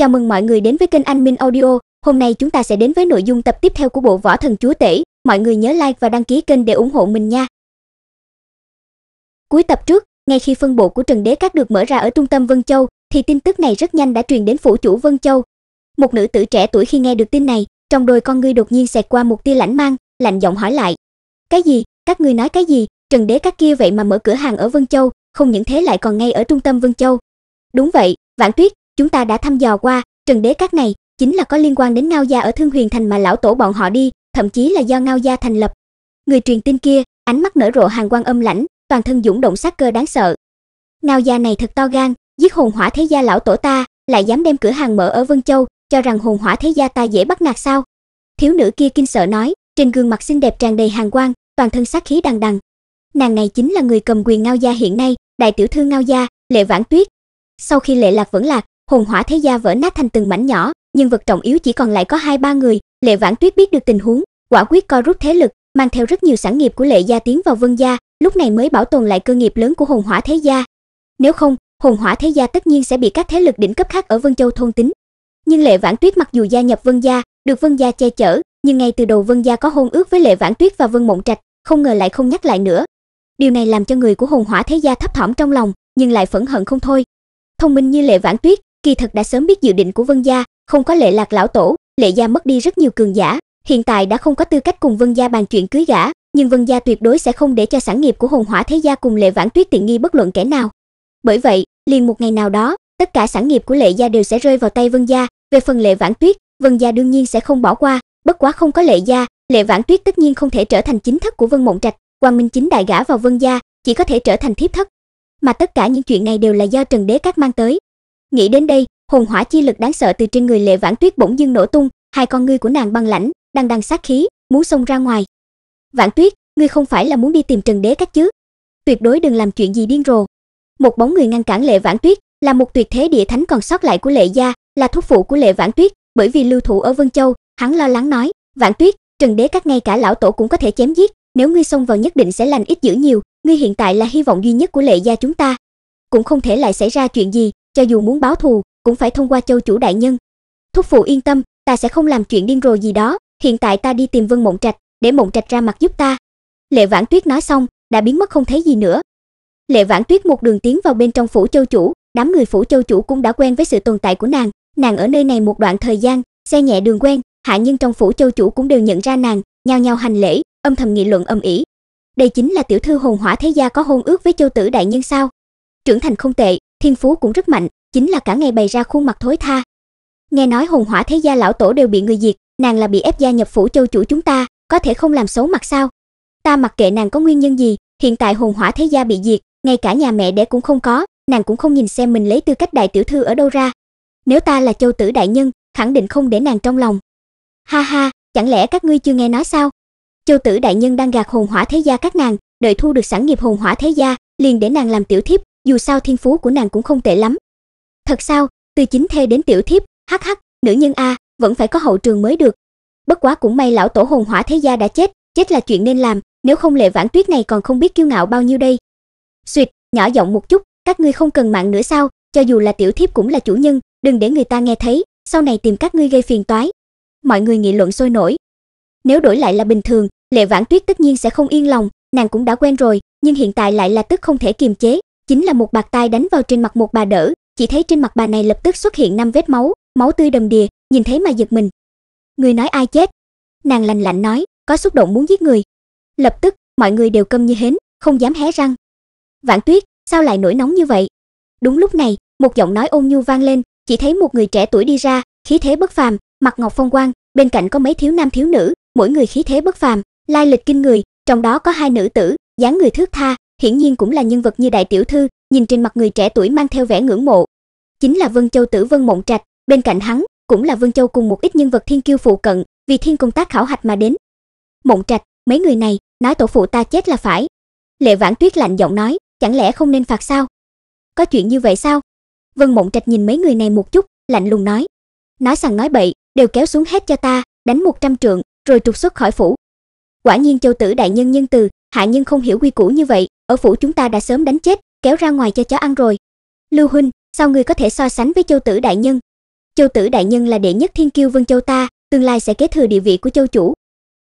Chào mừng mọi người đến với kênh Anh Minh Audio. Hôm nay chúng ta sẽ đến với nội dung tập tiếp theo của bộ Võ Thần Chúa Tể. Mọi người nhớ like và đăng ký kênh để ủng hộ mình nha. Cuối tập trước, ngay khi phân bộ của Trần Đế Các được mở ra ở trung tâm Vân Châu, thì tin tức này rất nhanh đã truyền đến phủ chủ Vân Châu. Một nữ tử trẻ tuổi khi nghe được tin này, trong đôi con ngươi đột nhiên xẹt qua một tia lãnh mang, lạnh giọng hỏi lại: "Cái gì? Các ngươi nói cái gì? Trần Đế Các kia vậy mà mở cửa hàng ở Vân Châu, không những thế lại còn ngay ở trung tâm Vân Châu?" "Đúng vậy, vạn Tuyết, chúng ta đã thăm dò qua, Trần Đế Các này chính là có liên quan đến Ngao gia ở Thương Huyền Thành mà lão tổ bọn họ đi, thậm chí là do Ngao gia thành lập. Người truyền tin kia, ánh mắt nở rộ hàn quang âm lãnh, toàn thân dũng động sát cơ đáng sợ. Ngao gia này thật to gan, giết hồn hỏa thế gia lão tổ ta, lại dám đem cửa hàng mở ở Vân Châu, cho rằng hồn hỏa thế gia ta dễ bắt nạt sao? Thiếu nữ kia kinh sợ nói, trên gương mặt xinh đẹp tràn đầy hàn quang, toàn thân sát khí đằng đằng. Nàng này chính là người cầm quyền Ngao gia hiện nay, đại tiểu thư Ngao gia, Lệ Vãn Tuyết. Sau khi Lệ Lạc vẫn lạc, hồn hỏa thế gia vỡ nát thành từng mảnh nhỏ, nhưng vật trọng yếu chỉ còn lại có hai ba người, Lệ Vãn Tuyết biết được tình huống, quả quyết co rút thế lực, mang theo rất nhiều sản nghiệp của Lệ gia tiến vào Vân gia, lúc này mới bảo tồn lại cơ nghiệp lớn của hồn hỏa thế gia. Nếu không, hồn hỏa thế gia tất nhiên sẽ bị các thế lực đỉnh cấp khác ở Vân Châu thôn tính. Nhưng Lệ Vãn Tuyết mặc dù gia nhập Vân gia, được Vân gia che chở, nhưng ngay từ đầu Vân gia có hôn ước với Lệ Vãn Tuyết và Vân Mộng Trạch, không ngờ lại không nhắc lại nữa. Điều này làm cho người của hồn hỏa thế gia thấp thỏm trong lòng, nhưng lại phẫn hận không thôi. Thông minh như Lệ Vãn Tuyết, kỳ thật đã sớm biết dự định của Vân gia, không có Lệ Lạc lão tổ, Lệ gia mất đi rất nhiều cường giả, hiện tại đã không có tư cách cùng Vân gia bàn chuyện cưới gả, nhưng Vân gia tuyệt đối sẽ không để cho sản nghiệp của Hồn Hỏa Thế gia cùng Lệ Vãn Tuyết tiện nghi bất luận kẻ nào. Bởi vậy, liền một ngày nào đó, tất cả sản nghiệp của Lệ gia đều sẽ rơi vào tay Vân gia, về phần Lệ Vãn Tuyết, Vân gia đương nhiên sẽ không bỏ qua, bất quá không có Lệ gia, Lệ Vãn Tuyết tất nhiên không thể trở thành chính thất của Vân Mộng Trạch, Quang Minh chính đại gả vào Vân gia, chỉ có thể trở thành thiếp thất. Mà tất cả những chuyện này đều là do Trần Đế Các mang tới, Nghĩ đến đây, hồn hỏa chi lực đáng sợ từ trên người Lệ Vãn Tuyết bỗng dưng nổ tung, hai con ngươi của nàng băng lãnh, đang đang sát khí, muốn xông ra ngoài. Vãn Tuyết, ngươi không phải là muốn đi tìm Trần Đế các chứ? Tuyệt đối đừng làm chuyện gì điên rồ. Một bóng người ngăn cản Lệ Vãn Tuyết, là một tuyệt thế địa thánh còn sót lại của Lệ gia, là thúc phụ của Lệ Vãn Tuyết, bởi vì lưu thủ ở Vân Châu, hắn lo lắng nói, "Vãn Tuyết, Trần Đế các ngay cả lão tổ cũng có thể chém giết, nếu ngươi xông vào nhất định sẽ lành ít dữ nhiều, ngươi hiện tại là hy vọng duy nhất của Lệ gia chúng ta, cũng không thể lại xảy ra chuyện gì, cho dù muốn báo thù, cũng phải thông qua Châu chủ đại nhân. Thúc phụ yên tâm, ta sẽ không làm chuyện điên rồ gì đó, hiện tại ta đi tìm Vân Mộng Trạch, để Mộng Trạch ra mặt giúp ta." Lệ Vãn Tuyết nói xong, đã biến mất không thấy gì nữa. Lệ Vãn Tuyết một đường tiến vào bên trong phủ Châu chủ, đám người phủ Châu chủ cũng đã quen với sự tồn tại của nàng, nàng ở nơi này một đoạn thời gian, xe nhẹ đường quen, hạ nhân trong phủ Châu chủ cũng đều nhận ra nàng, nhao nhao hành lễ, âm thầm nghị luận âm ỉ. Đây chính là tiểu thư hồn hỏa thế gia có hôn ước với Châu tử đại nhân sao? Trưởng thành không tệ, thiên phú cũng rất mạnh, chính là cả ngày bày ra khuôn mặt thối tha. Nghe nói hồn hỏa thế gia lão tổ đều bị người diệt, nàng là bị ép gia nhập phủ châu chủ chúng ta, có thể không làm xấu mặt sao? Ta mặc kệ nàng có nguyên nhân gì, hiện tại hồn hỏa thế gia bị diệt, ngay cả nhà mẹ đẻ cũng không có, nàng cũng không nhìn xem mình lấy tư cách đại tiểu thư ở đâu ra. Nếu ta là châu tử đại nhân, khẳng định không để nàng trong lòng. Ha ha, chẳng lẽ các ngươi chưa nghe nói sao? Châu tử đại nhân đang gạt hồn hỏa thế gia các nàng, đợi thu được sản nghiệp hồn hỏa thế gia, liền để nàng làm tiểu thiếp, dù sao thiên phú của nàng cũng không tệ lắm. Thật sao, từ chính thê đến tiểu thiếp, hắc hắc, nữ nhân a, vẫn phải có hậu trường mới được. Bất quá cũng may lão tổ hồn hỏa thế gia đã chết, chết là chuyện nên làm, nếu không Lệ Vãn Tuyết này còn không biết kiêu ngạo bao nhiêu đây. Xuyệt, nhỏ giọng một chút, các ngươi không cần mạng nữa sao, cho dù là tiểu thiếp cũng là chủ nhân, đừng để người ta nghe thấy, sau này tìm các ngươi gây phiền toái. Mọi người nghị luận sôi nổi. Nếu đổi lại là bình thường, Lệ Vãn Tuyết tất nhiên sẽ không yên lòng, nàng cũng đã quen rồi, nhưng hiện tại lại là tức không thể kiềm chế, chính là một bạc tai đánh vào trên mặt một bà đỡ, chỉ thấy trên mặt bà này lập tức xuất hiện năm vết máu, máu tươi đầm đìa, nhìn thấy mà giật mình. Người nói ai chết? Nàng lạnh lạnh nói, có xúc động muốn giết người. Lập tức, mọi người đều câm như hến, không dám hé răng. vạn Tuyết, sao lại nổi nóng như vậy? Đúng lúc này, một giọng nói ôn nhu vang lên, chỉ thấy một người trẻ tuổi đi ra, khí thế bất phàm, mặt ngọc phong quang, bên cạnh có mấy thiếu nam thiếu nữ, mỗi người khí thế bất phàm, lai lịch kinh người, trong đó có hai nữ tử, dáng người thước tha, hiển nhiên cũng là nhân vật như đại tiểu thư, nhìn trên mặt người trẻ tuổi mang theo vẻ ngưỡng mộ. Chính là Vân Châu tử Vân Mộng Trạch, bên cạnh hắn cũng là Vân Châu cùng một ít nhân vật thiên kiêu phụ cận, vì thiên công tác khảo hạch mà đến. Mộng Trạch, mấy người này, nói tổ phụ ta chết là phải. Lệ Vãn Tuyết lạnh giọng nói, chẳng lẽ không nên phạt sao? Có chuyện như vậy sao? Vân Mộng Trạch nhìn mấy người này một chút, lạnh lùng nói, nói sằng nói bậy, đều kéo xuống hết cho ta, đánh 100 trượng, rồi trục xuất khỏi phủ. Quả nhiên Châu tử đại nhân nhân từ, hạ nhân không hiểu quy củ như vậy, ở phủ chúng ta đã sớm đánh chết kéo ra ngoài cho chó ăn rồi lưu huynh sao ngươi có thể so sánh với châu tử đại nhân châu tử đại nhân là đệ nhất thiên kiêu vân châu ta tương lai sẽ kế thừa địa vị của châu chủ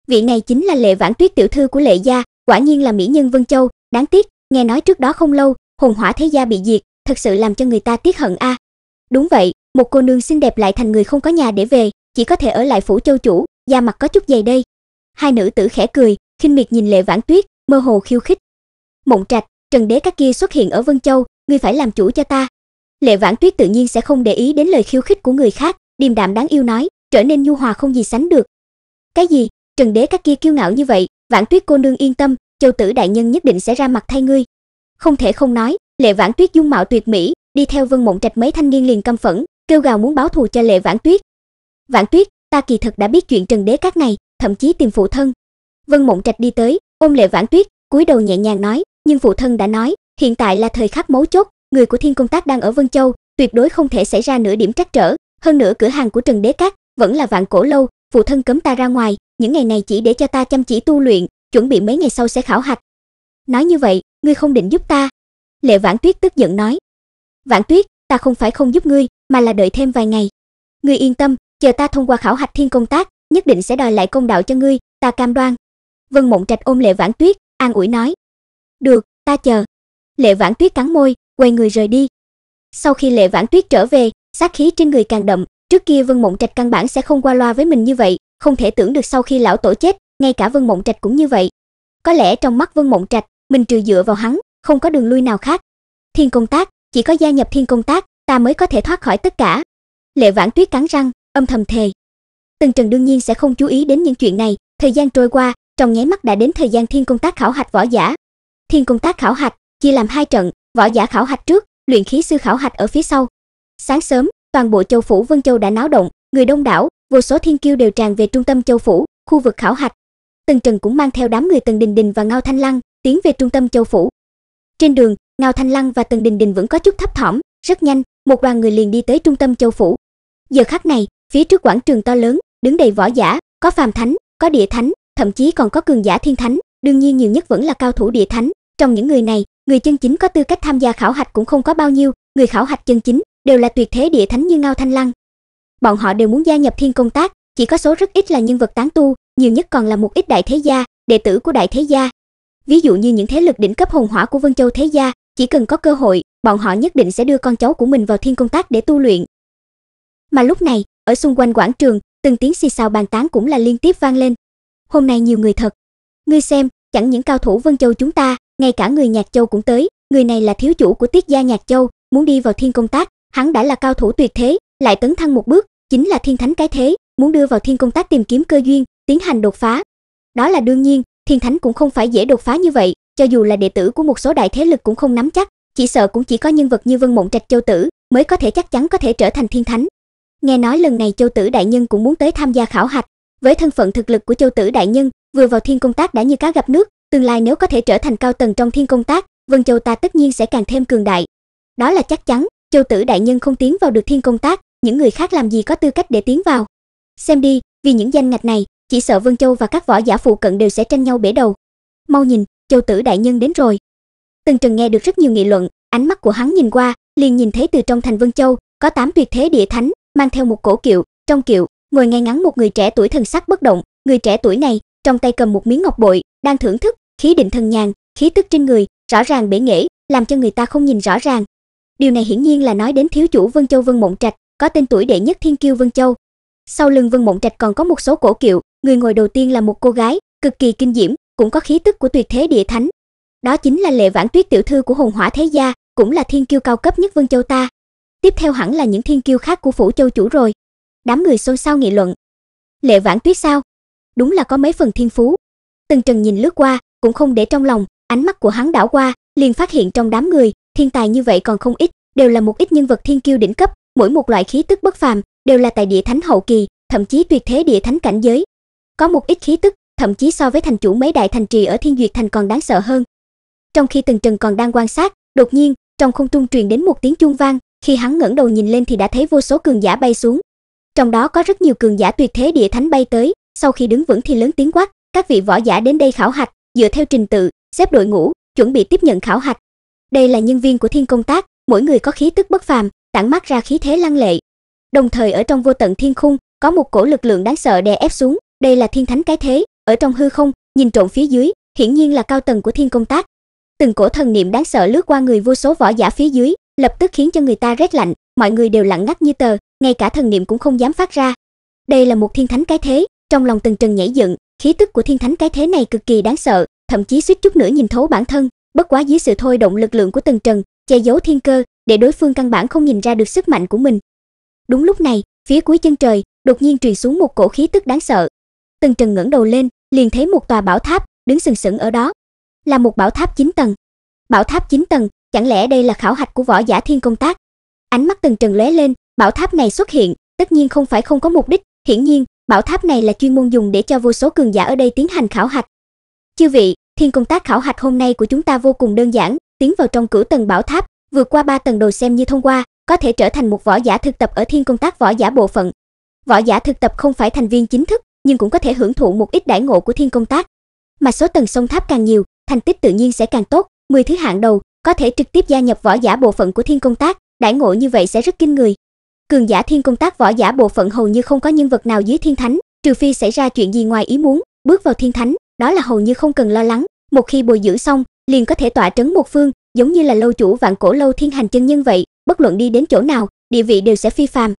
vị này chính là lệ vãn tuyết tiểu thư của lệ gia quả nhiên là mỹ nhân vân châu đáng tiếc nghe nói trước đó không lâu hồn hỏa thế gia bị diệt thật sự làm cho người ta tiếc hận a đúng vậy một cô nương xinh đẹp lại thành người không có nhà để về chỉ có thể ở lại phủ châu chủ da mặt có chút dày đây hai nữ tử khẽ cười khinh miệt nhìn lệ vãn tuyết mơ hồ khiêu khích Mộng Trạch, Trần Đế các kia xuất hiện ở Vân Châu, ngươi phải làm chủ cho ta. Lệ Vãn Tuyết tự nhiên sẽ không để ý đến lời khiêu khích của người khác, điềm đạm đáng yêu nói, trở nên nhu hòa không gì sánh được. Cái gì? Trần Đế các kia kiêu ngạo như vậy, Vãn Tuyết cô nương yên tâm, Châu tử đại nhân nhất định sẽ ra mặt thay ngươi. Không thể không nói, Lệ Vãn Tuyết dung mạo tuyệt mỹ, đi theo Vân Mộng Trạch mấy thanh niên liền căm phẫn, kêu gào muốn báo thù cho Lệ Vãn Tuyết. Vãn Tuyết, ta kỳ thực đã biết chuyện Trần Đế các này, thậm chí tìm phụ thân. Vân Mộng Trạch đi tới, ôm Lệ Vãn Tuyết, cúi đầu nhẹ nhàng nói, nhưng phụ thân đã nói, hiện tại là thời khắc mấu chốt, người của Thiên Công Tác đang ở Vân Châu, tuyệt đối không thể xảy ra nửa điểm trắc trở, hơn nữa cửa hàng của Trần Đế Các vẫn là vạn cổ lâu, phụ thân cấm ta ra ngoài, những ngày này chỉ để cho ta chăm chỉ tu luyện, chuẩn bị mấy ngày sau sẽ khảo hạch. Nói như vậy, ngươi không định giúp ta?" Lệ Vãn Tuyết tức giận nói. "Vãn Tuyết, ta không phải không giúp ngươi, mà là đợi thêm vài ngày. Ngươi yên tâm, chờ ta thông qua khảo hạch Thiên Công Tác, nhất định sẽ đòi lại công đạo cho ngươi, ta cam đoan." Vân Mộng Trạch ôm Lệ Vãn Tuyết, an ủi nói, được, ta chờ. Lệ Vãn Tuyết cắn môi, quay người rời đi. Sau khi Lệ Vãn Tuyết trở về, sát khí trên người càng đậm, trước kia Vân Mộng Trạch căn bản sẽ không qua loa với mình như vậy, không thể tưởng được sau khi lão tổ chết, ngay cả Vân Mộng Trạch cũng như vậy. Có lẽ trong mắt Vân Mộng Trạch, mình trừ dựa vào hắn, không có đường lui nào khác. Thiên công tác, chỉ có gia nhập thiên công tác, ta mới có thể thoát khỏi tất cả. Lệ Vãn Tuyết cắn răng, âm thầm thề. Từng Trần đương nhiên sẽ không chú ý đến những chuyện này, thời gian trôi qua, trong nháy mắt đã đến thời gian thiên công tác khảo hạch võ giả, Thiên công tác khảo hạch chia làm hai trận, võ giả khảo hạch trước, luyện khí sư khảo hạch ở phía sau. Sáng sớm, toàn bộ châu phủ Vân Châu đã náo động, người đông đảo, vô số thiên kiêu đều tràn về trung tâm châu phủ, khu vực khảo hạch. Tần Trần cũng mang theo đám người Tần Đình Đình và Ngao Thanh Lăng, tiến về trung tâm châu phủ. Trên đường, Ngao Thanh Lăng và Tần Đình Đình vẫn có chút thấp thỏm, rất nhanh, một đoàn người liền đi tới trung tâm châu phủ. Giờ khắc này, phía trước quảng trường to lớn, đứng đầy võ giả, có phàm thánh, có địa thánh, thậm chí còn có cường giả thiên thánh, đương nhiên nhiều nhất vẫn là cao thủ địa thánh. Trong những người này, người chân chính có tư cách tham gia khảo hạch cũng không có bao nhiêu, người khảo hạch chân chính đều là tuyệt thế địa thánh như Ngao Thanh Lăng. Bọn họ đều muốn gia nhập thiên công tác, chỉ có số rất ít là nhân vật tán tu, nhiều nhất còn là một ít đại thế gia, đệ tử của đại thế gia. Ví dụ như những thế lực đỉnh cấp hồn hỏa của Vân Châu thế gia, chỉ cần có cơ hội, bọn họ nhất định sẽ đưa con cháu của mình vào thiên công tác để tu luyện. Mà lúc này, ở xung quanh quảng trường, từng tiếng xì xào bàn tán cũng là liên tiếp vang lên. Hôm nay nhiều người thật. Ngươi xem, chẳng những cao thủ Vân Châu chúng ta, ngay cả người Nhạc Châu cũng tới, người này là thiếu chủ của Tiết gia Nhạc Châu, muốn đi vào thiên công tác, hắn đã là cao thủ tuyệt thế, lại tấn thăng một bước, chính là thiên thánh cái thế, muốn đưa vào thiên công tác tìm kiếm cơ duyên, tiến hành đột phá. Đó là đương nhiên, thiên thánh cũng không phải dễ đột phá như vậy, cho dù là đệ tử của một số đại thế lực cũng không nắm chắc, chỉ sợ cũng chỉ có nhân vật như Vân Mộng Trạch Châu tử mới có thể chắc chắn có thể trở thành thiên thánh. Nghe nói lần này Châu tử đại nhân cũng muốn tới tham gia khảo hạch, với thân phận thực lực của Châu tử đại nhân, vừa vào thiên công tác đã như cá gặp nước, tương lai nếu có thể trở thành cao tầng trong thiên công tác, Vân Châu ta tất nhiên sẽ càng thêm cường đại. Đó là chắc chắn, Châu tử đại nhân không tiến vào được thiên công tác, những người khác làm gì có tư cách để tiến vào. Xem đi, vì những danh ngạch này, chỉ sợ Vân Châu và các võ giả phụ cận đều sẽ tranh nhau bể đầu. Mau nhìn, Châu tử đại nhân đến rồi. tần Trần nghe được rất nhiều nghị luận, ánh mắt của hắn nhìn qua, liền nhìn thấy từ trong thành Vân Châu, có tám tuyệt thế địa thánh, mang theo một cổ kiệu, trong kiệu, ngồi ngay ngắn một người trẻ tuổi thần sắc bất động, người trẻ tuổi này trong tay cầm một miếng ngọc bội, đang thưởng thức, khí định thần nhàn, khí tức trên người rõ ràng bể nghệ, làm cho người ta không nhìn rõ ràng. Điều này hiển nhiên là nói đến thiếu chủ Vân Châu Vân Mộng Trạch, có tên tuổi đệ nhất thiên kiêu Vân Châu. Sau lưng Vân Mộng Trạch còn có một số cổ kiệu, người ngồi đầu tiên là một cô gái, cực kỳ kinh diễm, cũng có khí tức của tuyệt thế địa thánh. Đó chính là Lệ Vãn Tuyết tiểu thư của Hồng Hỏa Thế gia, cũng là thiên kiêu cao cấp nhất Vân Châu ta. Tiếp theo hẳn là những thiên kiêu khác của phủ Châu chủ rồi. Đám người xôn xao nghị luận. Lệ Vãn Tuyết sao, đúng là có mấy phần thiên phú. Tần Trần nhìn lướt qua, cũng không để trong lòng, ánh mắt của hắn đảo qua, liền phát hiện trong đám người, thiên tài như vậy còn không ít, đều là một ít nhân vật thiên kiêu đỉnh cấp, mỗi một loại khí tức bất phàm, đều là tại địa thánh hậu kỳ, thậm chí tuyệt thế địa thánh cảnh giới. Có một ít khí tức, thậm chí so với thành chủ mấy đại thành trì ở Thiên Duyệt thành còn đáng sợ hơn. Trong khi Tần Trần còn đang quan sát, đột nhiên, trong không trung truyền đến một tiếng chuông vang, khi hắn ngẩng đầu nhìn lên thì đã thấy vô số cường giả bay xuống. Trong đó có rất nhiều cường giả tuyệt thế địa thánh bay tới, sau khi đứng vững thì lớn tiếng quát, các vị võ giả đến đây khảo hạch, dựa theo trình tự, xếp đội ngũ, chuẩn bị tiếp nhận khảo hạch. Đây là nhân viên của Thiên Công Tác, mỗi người có khí tức bất phàm, tản mát ra khí thế lăng lệ. Đồng thời ở trong vô tận thiên khung, có một cổ lực lượng đáng sợ đè ép xuống, đây là thiên thánh cái thế, ở trong hư không, nhìn trộm phía dưới, hiển nhiên là cao tầng của Thiên Công Tác. Từng cổ thần niệm đáng sợ lướt qua người vô số võ giả phía dưới, lập tức khiến cho người ta rét lạnh, mọi người đều lặng ngắt như tờ, ngay cả thần niệm cũng không dám phát ra. Đây là một thiên thánh cái thế, trong lòng Tần Trần nhảy dựng, khí tức của thiên thánh cái thế này cực kỳ đáng sợ, thậm chí suýt chút nữa nhìn thấu bản thân, bất quá dưới sự thôi động lực lượng của Tần Trần, che giấu thiên cơ, để đối phương căn bản không nhìn ra được sức mạnh của mình. Đúng lúc này, phía cuối chân trời, đột nhiên truyền xuống một cổ khí tức đáng sợ. Tần Trần ngẩng đầu lên, liền thấy một tòa bảo tháp đứng sừng sững ở đó, là một bảo tháp 9 tầng. Bảo tháp 9 tầng, chẳng lẽ đây là khảo hạch của võ giả thiên công tác? Ánh mắt Tần Trần lóe lên, bảo tháp này xuất hiện, tất nhiên không phải không có mục đích, hiển nhiên Bảo tháp này là chuyên môn dùng để cho vô số cường giả ở đây tiến hành khảo hạch. Chư vị, thiên công tác khảo hạch hôm nay của chúng ta vô cùng đơn giản, tiến vào trong cửu tầng bảo tháp, vượt qua ba tầng đồ xem như thông qua, có thể trở thành một võ giả thực tập ở thiên công tác võ giả bộ phận. Võ giả thực tập không phải thành viên chính thức, nhưng cũng có thể hưởng thụ một ít đãi ngộ của thiên công tác. Mà số tầng sông tháp càng nhiều, thành tích tự nhiên sẽ càng tốt, 10 thứ hạng đầu có thể trực tiếp gia nhập võ giả bộ phận của thiên công tác, đãi ngộ như vậy sẽ rất kinh người cường giả thiên công tác võ giả bộ phận hầu như không có nhân vật nào dưới thiên thánh, trừ phi xảy ra chuyện gì ngoài ý muốn, bước vào thiên thánh, đó là hầu như không cần lo lắng, một khi bồi dưỡng xong, liền có thể tỏa trấn một phương, giống như là lâu chủ vạn cổ lâu thiên hành chân nhân vậy, bất luận đi đến chỗ nào, địa vị đều sẽ phi phàm.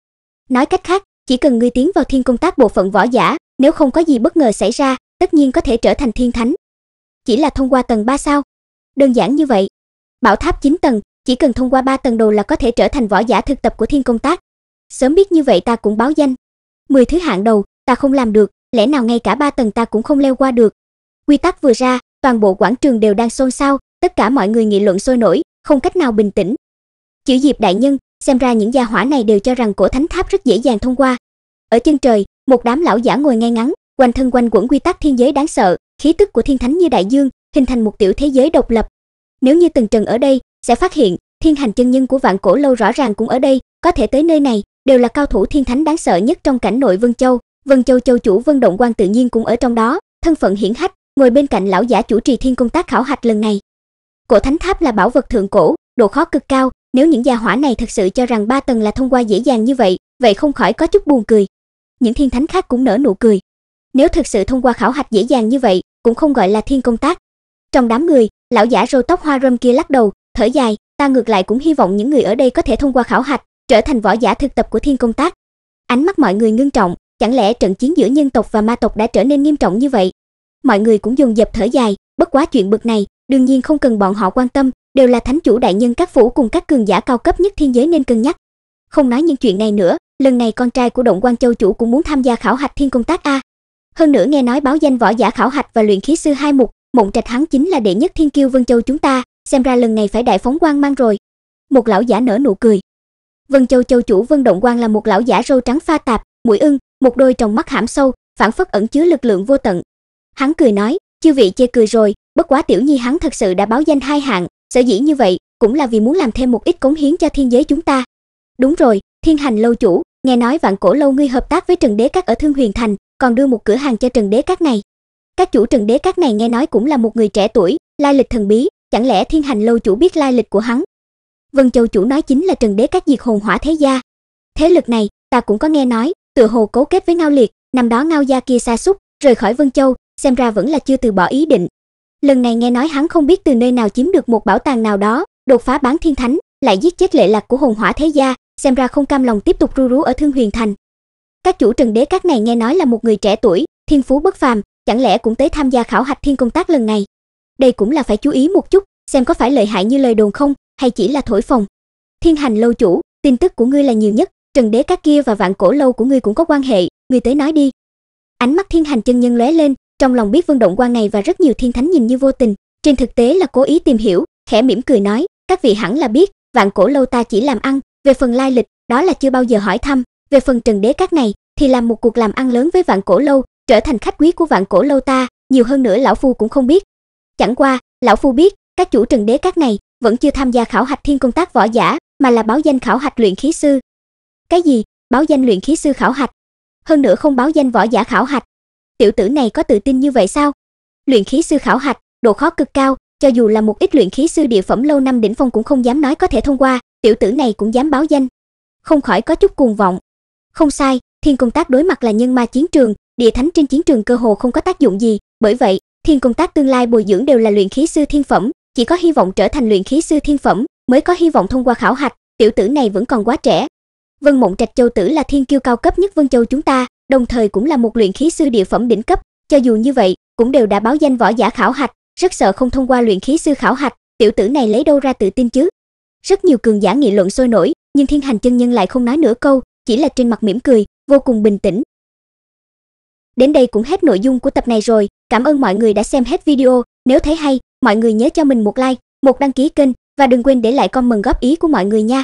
Nói cách khác, chỉ cần ngươi tiến vào thiên công tác bộ phận võ giả, nếu không có gì bất ngờ xảy ra, tất nhiên có thể trở thành thiên thánh. Chỉ là thông qua tầng 3 sao? Đơn giản như vậy. Bảo tháp 9 tầng, chỉ cần thông qua 3 tầng đồ là có thể trở thành võ giả thực tập của thiên công tác, sớm biết như vậy ta cũng báo danh. mười thứ hạng đầu, ta không làm được, lẽ nào ngay cả ba tầng ta cũng không leo qua được. Quy tắc vừa ra, toàn bộ quảng trường đều đang xôn xao, tất cả mọi người nghị luận sôi nổi, không cách nào bình tĩnh. Chữ Diệp đại nhân, xem ra những gia hỏa này đều cho rằng cổ thánh tháp rất dễ dàng thông qua. Ở chân trời, một đám lão giả ngồi ngay ngắn, quanh thân quanh quẩn quy tắc thiên giới đáng sợ, khí tức của thiên thánh như đại dương, hình thành một tiểu thế giới độc lập. Nếu như từng trần ở đây, sẽ phát hiện, thiên hành chân nhân của vạn cổ lâu rõ ràng cũng ở đây, có thể tới nơi này, đều là cao thủ thiên thánh đáng sợ nhất trong cảnh nội Vân Châu, Vân Châu châu chủ Vân Động Quan tự nhiên cũng ở trong đó, thân phận hiển hách, ngồi bên cạnh lão giả chủ trì thiên công tác khảo hạch lần này. Cổ thánh tháp là bảo vật thượng cổ, độ khó cực cao, nếu những gia hỏa này thật sự cho rằng ba tầng là thông qua dễ dàng như vậy, vậy không khỏi có chút buồn cười. Những thiên thánh khác cũng nở nụ cười. Nếu thật sự thông qua khảo hạch dễ dàng như vậy, cũng không gọi là thiên công tác. Trong đám người, lão giả râu tóc hoa râm kia lắc đầu, thở dài, ta ngược lại cũng hy vọng những người ở đây có thể thông qua khảo hạch, trở thành võ giả thực tập của thiên công tác. Ánh mắt mọi người ngưng trọng, chẳng lẽ trận chiến giữa nhân tộc và ma tộc đã trở nên nghiêm trọng như vậy? Mọi người cũng dồn dập thở dài, bất quá chuyện bực này, đương nhiên không cần bọn họ quan tâm, đều là thánh chủ đại nhân các phủ cùng các cường giả cao cấp nhất thiên giới nên cân nhắc. Không nói những chuyện này nữa, lần này con trai của Động Quan Châu chủ cũng muốn tham gia khảo hạch thiên công tác a. Hơn nữa nghe nói báo danh võ giả khảo hạch và luyện khí sư hai mục, Mộng Trạch hắn chính là đệ nhất thiên kiêu Vân Châu chúng ta, xem ra lần này phải đại phóng quang mang rồi. Một lão giả nở nụ cười, Vân Châu Châu chủ Vân Động Quang là một lão giả râu trắng pha tạp, mũi ưng, một đôi tròng mắt hãm sâu, phản phất ẩn chứa lực lượng vô tận. Hắn cười nói, "Chư vị chê cười rồi, bất quá tiểu nhi hắn thật sự đã báo danh hai hạng, sở dĩ như vậy cũng là vì muốn làm thêm một ít cống hiến cho thiên giới chúng ta." Đúng rồi, Thiên Hành lâu chủ, nghe nói Vạn Cổ lâu ngươi hợp tác với Trần Đế Các ở Thương Huyền Thành, còn đưa một cửa hàng cho Trần Đế Các này. Các chủ Trần Đế Các này nghe nói cũng là một người trẻ tuổi, lai lịch thần bí, chẳng lẽ Thiên Hành lâu chủ biết lai lịch của hắn? Vân Châu chủ nói chính là Trần Đế các diệt hồn hỏa thế gia. Thế lực này, ta cũng có nghe nói, tựa hồ cấu kết với Ngao Liệt, năm đó Ngao gia kia xa xúc, rời khỏi Vân Châu, xem ra vẫn là chưa từ bỏ ý định. Lần này nghe nói hắn không biết từ nơi nào chiếm được một bảo tàng nào đó, đột phá bán thiên thánh, lại giết chết lệ lạc của hồn hỏa thế gia, xem ra không cam lòng tiếp tục ru rú ở Thương Huyền Thành. Các chủ Trần Đế các này nghe nói là một người trẻ tuổi, thiên phú bất phàm, chẳng lẽ cũng tới tham gia khảo hạch thiên công tác lần này. Đây cũng là phải chú ý một chút, xem có phải lợi hại như lời đồn không, hay chỉ là thổi phồng? Thiên hành lâu chủ, tin tức của ngươi là nhiều nhất, Trần Đế các kia và vạn cổ lâu của ngươi cũng có quan hệ, ngươi tới nói đi. Ánh mắt Thiên hành chân nhân lóe lên, trong lòng biết Vương Động quan này và rất nhiều thiên thánh nhìn như vô tình, trên thực tế là cố ý tìm hiểu, khẽ mỉm cười nói, các vị hẳn là biết, vạn cổ lâu ta chỉ làm ăn, về phần lai lịch, đó là chưa bao giờ hỏi thăm, về phần Trần Đế các này thì làm một cuộc làm ăn lớn với vạn cổ lâu, trở thành khách quý của vạn cổ lâu ta, nhiều hơn nữa lão phu cũng không biết. Chẳng qua, lão phu biết, các chủ Trần Đế các này vẫn chưa tham gia khảo hạch thiên công tác võ giả, mà là báo danh khảo hạch luyện khí sư. Cái gì? Báo danh luyện khí sư khảo hạch? Hơn nữa không báo danh võ giả khảo hạch. Tiểu tử này có tự tin như vậy sao? Luyện khí sư khảo hạch, độ khó cực cao, cho dù là một ít luyện khí sư địa phẩm lâu năm đỉnh phong cũng không dám nói có thể thông qua, tiểu tử này cũng dám báo danh. Không khỏi có chút cuồng vọng. Không sai, thiên công tác đối mặt là nhân ma chiến trường, địa thánh trên chiến trường cơ hồ không có tác dụng gì, bởi vậy, thiên công tác tương lai bồi dưỡng đều là luyện khí sư thiên phẩm, chỉ có hy vọng trở thành luyện khí sư thiên phẩm mới có hy vọng thông qua khảo hạch, tiểu tử này vẫn còn quá trẻ. Vân Mộng Trạch Châu tử là thiên kiêu cao cấp nhất Vân Châu chúng ta, đồng thời cũng là một luyện khí sư địa phẩm đỉnh cấp, cho dù như vậy, cũng đều đã báo danh võ giả khảo hạch, rất sợ không thông qua luyện khí sư khảo hạch, tiểu tử này lấy đâu ra tự tin chứ? Rất nhiều cường giả nghị luận sôi nổi, nhưng Thiên Hành chân nhân lại không nói nửa câu, chỉ là trên mặt mỉm cười, vô cùng bình tĩnh. Đến đây cũng hết nội dung của tập này rồi, cảm ơn mọi người đã xem hết video, nếu thấy hay mọi người nhớ cho mình một like, một đăng ký kênh và đừng quên để lại comment góp ý của mọi người nha.